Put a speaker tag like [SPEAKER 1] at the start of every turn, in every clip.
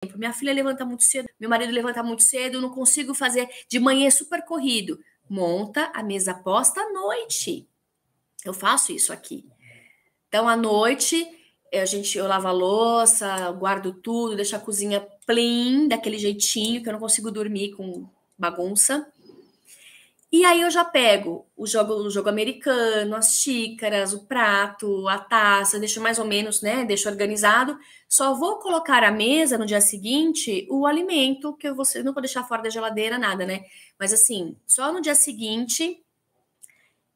[SPEAKER 1] tempo. Minha filha levanta muito cedo, meu marido levanta muito cedo, não consigo fazer. De manhã é super corrido. Monta a mesa posta à noite. Eu faço isso aqui. Então, à noite, eh, a gente, eu lavo a louça, guardo tudo, deixo a cozinha plim, daquele jeitinho, que eu não consigo dormir com bagunça. E aí eu já pego o jogo, o jogo americano, as xícaras, o prato, a taça, deixo mais ou menos, né? Deixo organizado. Só vou colocar à mesa no dia seguinte o alimento que eu vou, não vou deixar fora da geladeira nada, né? Mas assim, só no dia seguinte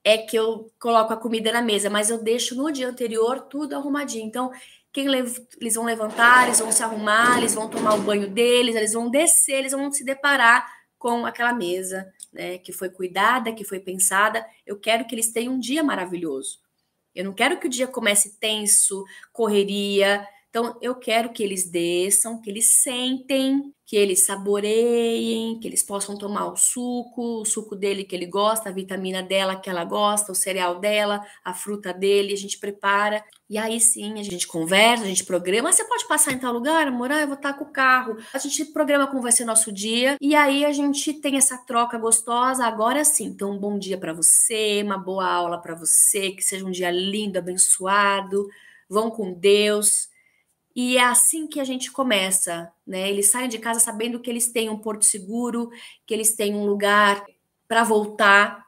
[SPEAKER 1] é que eu coloco a comida na mesa, mas eu deixo no dia anterior tudo arrumadinho. Então, quem eles vão levantar, eles vão se arrumar, eles vão tomar o banho deles, eles vão descer, eles vão se deparar com aquela mesa, né, que foi cuidada, que foi pensada. Eu quero que eles tenham um dia maravilhoso. Eu não quero que o dia comece tenso, correria, então, eu quero que eles desçam, que eles sentem, que eles saboreiem, que eles possam tomar o suco, o suco dele que ele gosta, a vitamina dela que ela gosta, o cereal dela, a fruta dele, a gente prepara. E aí sim, a gente conversa, a gente programa. você pode passar em tal lugar, amor? Ah, eu vou estar com o carro. A gente programa como vai ser nosso dia. E aí a gente tem essa troca gostosa. Agora sim, então um bom dia para você, uma boa aula para você, que seja um dia lindo, abençoado. Vão com Deus e é assim que a gente começa, né? Eles saem de casa sabendo que eles têm um porto seguro, que eles têm um lugar para voltar,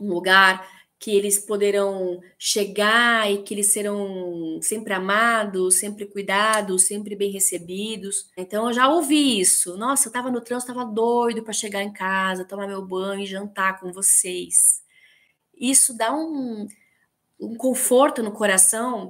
[SPEAKER 1] um lugar que eles poderão chegar e que eles serão sempre amados, sempre cuidados, sempre bem recebidos. Então eu já ouvi isso. Nossa, eu estava no trânsito, estava doido para chegar em casa, tomar meu banho e jantar com vocês. Isso dá um, um conforto no coração